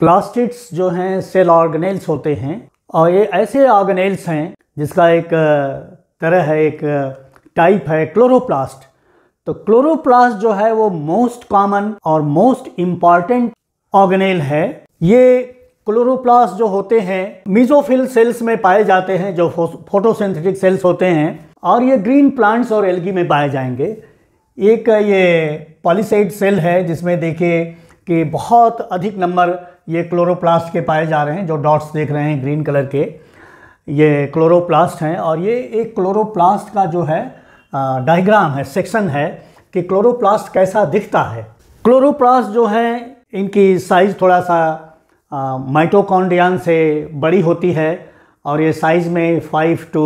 plastics जो हैं cell organelles होते हैं और ये ऐसे ऑर्गेनेल्स हैं जिसका एक तरह है एक टाइप है क्लोरोप्लास्ट तो क्लोरोप्लास्ट जो है वो मोस्ट कॉमन और मोस्ट इम्पॉर्टेंट ऑर्गेनेल है ये क्लोरोप्लास्ट जो होते हैं मीजोफिल सेल्स में पाए जाते हैं जो फोटोसिंथेटिक सेल्स होते हैं और ये ग्रीन प्लांट्स और एल्गी में पाए जाएंगे एक ये पॉलीसाइड सेल है जिसमें देखिए कि बहुत अधिक नंबर ये क्लोरोप्लास्ट के पाए जा रहे हैं जो डॉट्स देख रहे हैं ग्रीन कलर के ये क्लोरोप्लास्ट हैं और ये एक क्लोरोप्लास्ट का जो है डायग्राम है सेक्शन है कि क्लोरोप्लास्ट कैसा दिखता है क्लोरोप्लास्ट जो है इनकी साइज़ थोड़ा सा माइटोकॉन्ड्रियान से बड़ी होती है और ये साइज़ में five to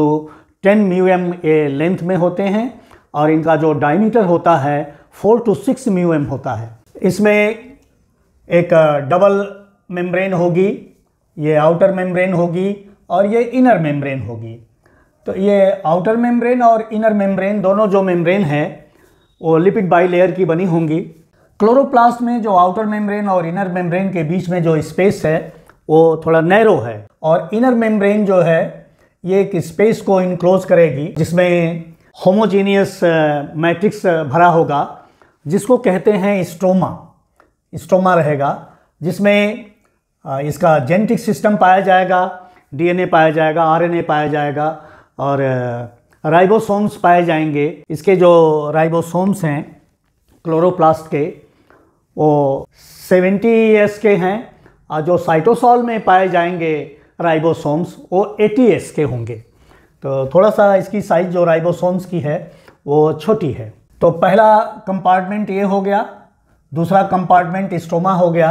ten mu m ये लेंथ में होते हैं और इनका जो डायमीटर होता है four to six mu m होता है इसमें एक डबल मेम्ब्रेन होगी ये आउटर मेम्ब्रेन होगी और ये इनर मेम्ब्रेन होगी तो ये आउटर मेम्ब्रेन और इनर मेम्ब्रेन दोनों जो मेम्ब्रेन है वो लिपिड बाई लेयर की बनी होंगी क्लोरोप्लास्ट में जो आउटर मेम्ब्रेन और इनर मेम्ब्रेन के बीच में जो स्पेस है वो थोड़ा नैरो है और इनर मेम्ब्रेन जो है ये एक स्पेस को इनक्लोज करेगी जिसमें होमोजीनियस मैट्रिक्स भरा होगा जिसको कहते हैं स्ट्रोमा स्टोमा रहेगा जिसमें इसका जेनेटिक सिस्टम पाया जाएगा डीएनए पाया जाएगा आरएनए पाया जाएगा और राइबोसोम्स पाए जाएंगे इसके जो राइबोसोम्स हैं क्लोरोप्लास्ट के वो 70 एस के हैं और जो साइटोसॉल में पाए जाएंगे राइबोसोम्स वो 80 एस के होंगे तो थोड़ा सा इसकी साइज़ जो राइबोसोम्स की है वो छोटी है तो पहला कंपार्टमेंट ये हो गया दूसरा कंपार्टमेंट स्टोमा हो गया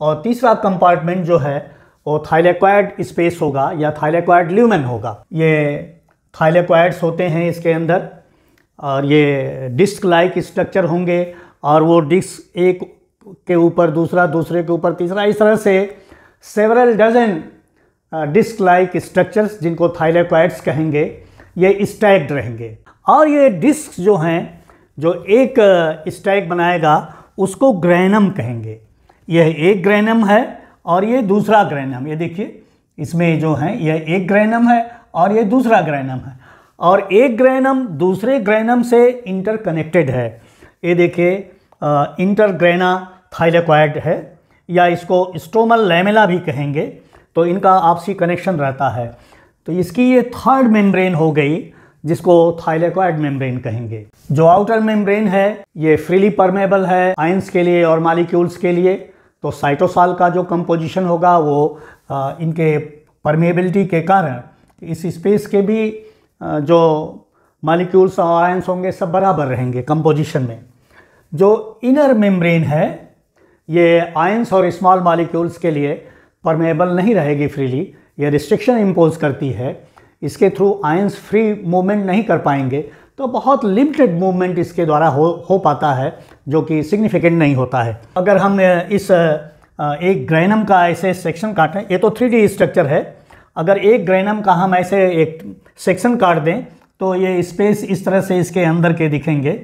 और तीसरा कंपार्टमेंट जो है वो थाइलेक्वाइड स्पेस होगा या थाइलेक्वाइड ल्यूमेन होगा ये थाइलेक्वाइड्स होते हैं इसके अंदर और ये डिस्क लाइक स्ट्रक्चर होंगे और वो डिस्क एक के ऊपर दूसरा दूसरे के ऊपर तीसरा इस तरह से several dozen disc like structures जिनको थाइलेक्वाइड्स कहेंगे ये स्टैक्ड रहेंगे और ये डिस्क जो हैं जो एक स्टैक बनाएगा उसको ग्रैनम कहेंगे यह एक ग्रैनम है और ये दूसरा ग्रैनम ये देखिए इसमें जो है यह एक ग्रहणम है और ये दूसरा ग्रैनम है और एक ग्रैनम दूसरे ग्रैनम से इंटरकनेक्टेड है ये देखिए इंटरग्रेना थाइलेक्वाइड है या इसको स्टोमल लैमेला भी कहेंगे तो इनका आपसी कनेक्शन रहता है तो इसकी ये थर्ड मेम्ब्रेन हो गई जिसको थाइलेकॉइड मेम्ब्रेन कहेंगे जो आउटर मेम्ब्रेन है ये फ्रीली परमेबल है आयंस के लिए और मालिक्यूल्स के लिए तो साइटोसाल का जो कंपोजिशन होगा वो आ, इनके परमेबिलिटी के कारण इस स्पेस के भी आ, जो मालिक्यूल्स और आयंस होंगे सब बराबर रहेंगे कंपोजिशन में जो इनर मेम्ब्रेन है ये आयंस और स्मॉल मालिक्यूल्स के लिए परमेबल नहीं रहेगी फ्रीली ये रिस्ट्रिक्शन इम्पोज करती है इसके थ्रू आयंस फ्री मूवमेंट नहीं कर पाएंगे तो बहुत लिमिटेड मूवमेंट इसके द्वारा हो हो पाता है जो कि सिग्निफिकेंट नहीं होता है अगर हम इस एक ग्रैनम का ऐसे सेक्शन काटें ये तो थ्री स्ट्रक्चर है अगर एक ग्रैनम का हम ऐसे एक सेक्शन काट दें तो ये स्पेस इस तरह से इसके अंदर के दिखेंगे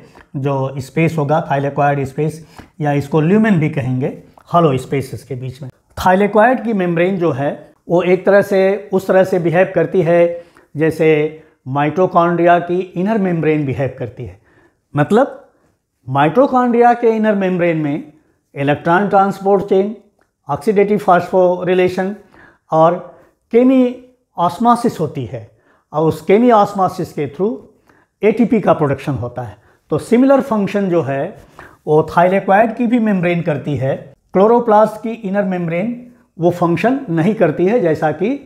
जो स्पेस होगा थाइलेक्वाइड स्पेस या इसको ल्यूमेन भी कहेंगे हलो स्पेस इसके बीच में थाइलेक्वाइड की मेम्ब्रेन जो है वो एक तरह से उस तरह से बिहेव करती है जैसे माइटोकॉन्ड्रिया की इनर मेम्ब्रेन बिहेव करती है मतलब माइटोकॉन्ड्रिया के इनर मेम्ब्रेन में electron transport chain oxidative phosphorylation और केमी ऑस्मासिस होती है और उस केमी ऑस्मासिस के थ्रू एटीपी का प्रोडक्शन होता है तो सिमिलर फंक्शन जो है वो थाइलेक्वाइड की भी मेम्ब्रेन करती है क्लोरोप्लास्ट की इनर मेम्ब्रेन वो फंक्शन नहीं करती है जैसा कि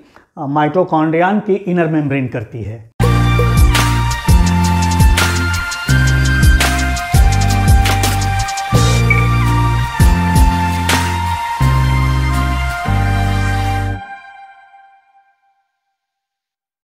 माइटोकॉन्ड्रियान की इनर मेम्ब्रेन करती है